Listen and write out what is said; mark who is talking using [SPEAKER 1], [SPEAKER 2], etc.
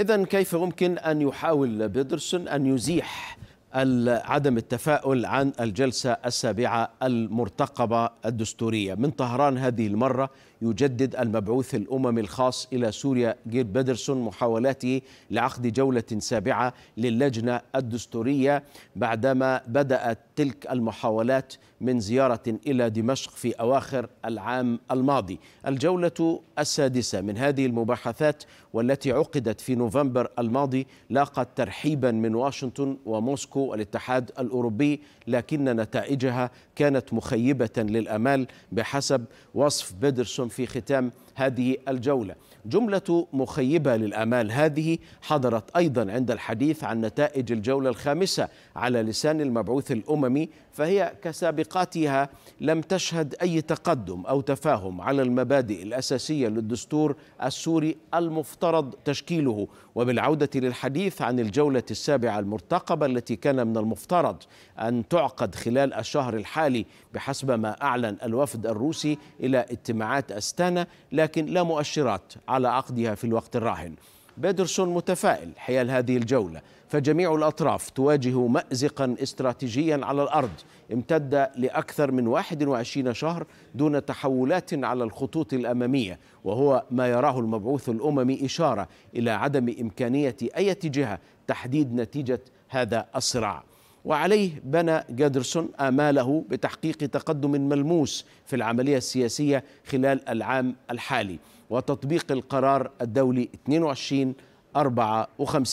[SPEAKER 1] إذا كيف يمكن أن يحاول بيدرسون أن يزيح عدم التفاؤل عن الجلسة السابعة المرتقبة الدستورية من طهران هذه المرة يجدد المبعوث الأممي الخاص إلى سوريا جير بيدرسون محاولاته لعقد جولة سابعة للجنة الدستورية بعدما بدأت تلك المحاولات من زيارة إلى دمشق في أواخر العام الماضي الجولة السادسة من هذه المباحثات والتي عقدت في نوفمبر الماضي لاقت ترحيبا من واشنطن وموسكو موسكو والاتحاد الأوروبي لكن نتائجها كانت مخيبة للأمال بحسب وصف بيدرسون في ختام هذه الجولة جملة مخيبة للأمال هذه حضرت أيضا عند الحديث عن نتائج الجولة الخامسة على لسان المبعوث الأممي فهي كسابقاتها لم تشهد أي تقدم أو تفاهم على المبادئ الأساسية للدستور السوري المفترض تشكيله وبالعودة للحديث عن الجولة السابعة المرتقبة التي كانت كان من المفترض أن تعقد خلال الشهر الحالي بحسب ما أعلن الوفد الروسي إلى اجتماعات أستانا لكن لا مؤشرات على عقدها في الوقت الراهن بيدرسون متفائل حيال هذه الجولة فجميع الأطراف تواجه مأزقا استراتيجيا على الأرض امتد لأكثر من 21 شهر دون تحولات على الخطوط الأمامية وهو ما يراه المبعوث الأممي إشارة إلى عدم إمكانية أي جهة تحديد نتيجة هذا الصراع وعليه بنى جادرسون آماله بتحقيق تقدم ملموس في العملية السياسية خلال العام الحالي وتطبيق القرار الدولي 22 54